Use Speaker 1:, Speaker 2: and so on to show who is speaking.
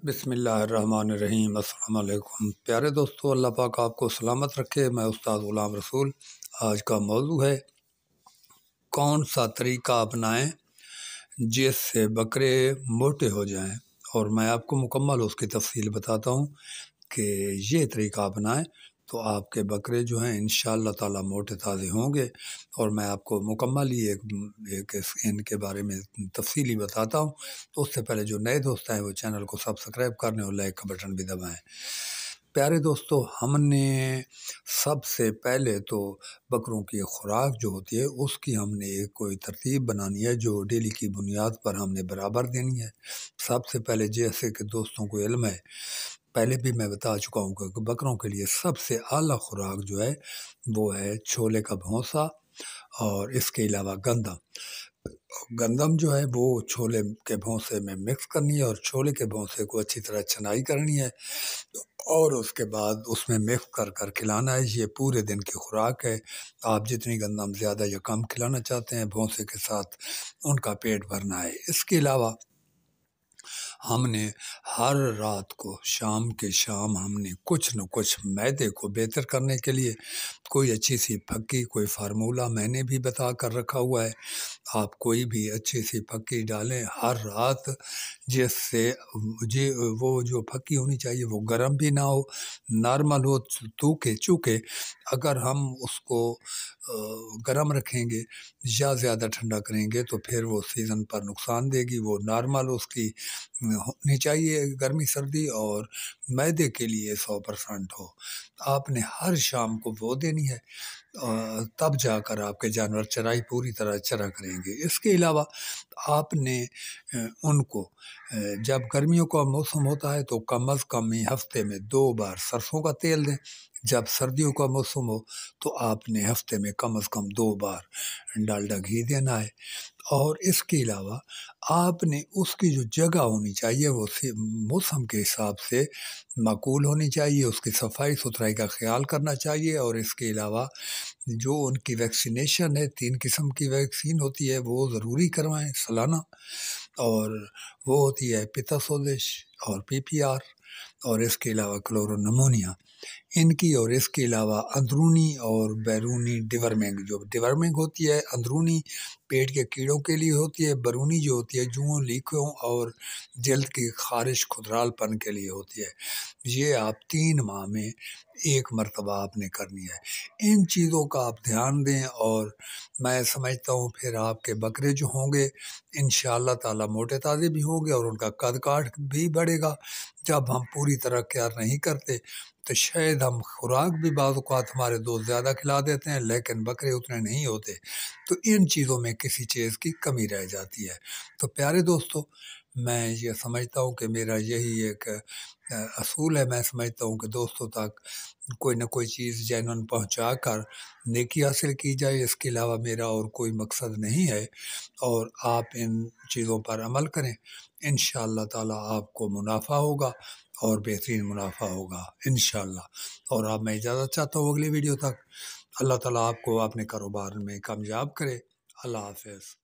Speaker 1: बसमीम् अल्लाम प्यारे दोस्तों अल्लाह पाक आपको सलामत रखे मैं उस्ताद ग़ुलाम रसूल आज का मौजू है कौन सा तरीका अपनाएं जिससे बकरे मोटे हो जाएं और मैं आपको मुकम्मल उसकी तफसील बताता हूँ कि ये तरीका अपनाएं तो आपके बकरे जो हैं इन ताला मोटे ताज़े होंगे और मैं आपको मुकम्मल ही एक, एक इनके बारे में तफसीली बताता हूँ तो उससे पहले जो नए दोस्त हैं वो चैनल को सब्सक्राइब करने और लाइक का बटन भी दबाएँ प्यारे दोस्तों हमने सबसे पहले तो बकरों की खुराक जो होती है उसकी हमने एक कोई तरतीब बनानी है जो डेली की बुनियाद पर हमने बराबर देनी है सबसे पहले जैसे कि दोस्तों को इल्म है पहले भी मैं बता चुका हूँ कि बकरों के लिए सबसे आला खुराक जो है वो है छोले का भोंसा और इसके अलावा गंदम गंदम जो है वो छोले के भोंसे में मिक्स करनी है और छोले के भोंसे को अच्छी तरह छनाई करनी है और उसके बाद उसमें मिक्स कर कर खिलाना है ये पूरे दिन की खुराक है आप जितनी गंदम ज़्यादा या कम खिलाना चाहते हैं भोंसे के साथ उनका पेट भरना है इसके अलावा हमने हर रात को शाम के शाम हमने कुछ न कुछ मैदे को बेहतर करने के लिए कोई अच्छी सी पक्की कोई फार्मूला मैंने भी बता कर रखा हुआ है आप कोई भी अच्छी सी पक्की डालें हर रात जिससे मुझे वो जो पक्की होनी चाहिए वो गर्म भी ना हो नॉर्मल हो तूके चूके अगर हम उसको गर्म रखेंगे या ज़्यादा ठंडा करेंगे तो फिर वो सीज़न पर नुकसान देगी वो नॉर्मल उसकी होनी चाहिए गर्मी सर्दी और मैदे के लिए सौ परसेंट हो आपने हर शाम को वो देनी है तब जाकर आपके जानवर चराई पूरी तरह चरा करेंगे इसके अलावा आपने उनको जब गर्मियों का मौसम होता है तो कम अज़ कम ही हफ्ते में दो बार सरसों का तेल दें जब सर्दियों का मौसम हो तो आपने हफ्ते में कम अज़ कम दो बार डालडा घी देना है और इसके अलावा आपने उसकी जो जगह होनी चाहिए वो मौसम के हिसाब से मकूल होनी चाहिए उसकी सफाई सुथराई का ख्याल करना चाहिए और इसके अलावा जो उनकी वैक्सीनेशन है तीन किस्म की वैक्सीन होती है वो ज़रूरी करवाएं सालाना और वो होती है पिता सोजिश और पीपीआर और इसके अलावा क्लोरोनमोनिया इनकी और इसके अलावा अंदरूनी और बैरूनी डिवर्मिंग जो डिवर्मिंग होती है अंदरूनी पेट के कीड़ों के लिए होती है बरूनी जो होती है जुओं लीकों और जल्द की खारिश खुदरालपन के लिए होती है ये आप तीन माह में एक मरतबा आपने करनी है इन चीज़ों का आप ध्यान दें और मैं समझता हूँ फिर आपके बकरे जो होंगे इन शोटे ताज़े भी होंगे और उनका कद काठ भी बढ़ेगा जब हम पूरी पूरी तरह केयर नहीं करते तो शायद हम खुराक भी बाज़ात हमारे दोस्त ज़्यादा खिला देते हैं लेकिन बकरे उतने नहीं होते तो इन चीज़ों में किसी चीज़ की कमी रह जाती है तो प्यारे दोस्तों मैं ये समझता हूँ कि मेरा यही एक असूल है मैं समझता हूँ कि दोस्तों तक कोई ना कोई चीज़ जैन पहुँचा कर नेकी हासिल की जाए इसके अलावा मेरा और कोई मकसद नहीं है और आप इन चीज़ों पर अमल करें इन ताला आपको मुनाफा होगा और बेहतरीन मुनाफा होगा इन और आप मैं इजाज़त चाहता हूँ अगली वीडियो तक अल्लाह ताला आपको अपने कारोबार में कामयाब करे अल्लाह हाफ